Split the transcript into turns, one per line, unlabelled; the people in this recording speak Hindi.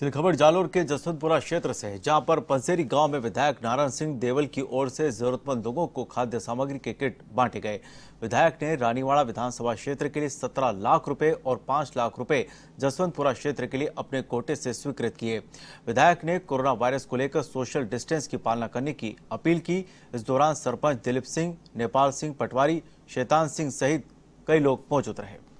जिन खबर जालोर के जसवंतपुरा क्षेत्र से है जहां पर पंसेरी गांव में विधायक नारायण सिंह देवल की ओर से जरूरतमंद लोगों को खाद्य सामग्री के किट बांटे गए विधायक ने रानीवाड़ा विधानसभा क्षेत्र के लिए 17 लाख रुपए और 5 लाख रुपए जसवंतपुरा क्षेत्र के लिए अपने कोटे से स्वीकृत किए विधायक ने कोरोना वायरस को लेकर सोशल डिस्टेंस की पालना करने की अपील की इस दौरान सरपंच दिलीप सिंह नेपाल सिंह पटवारी शैतान सिंह सहित कई लोग मौजूद रहे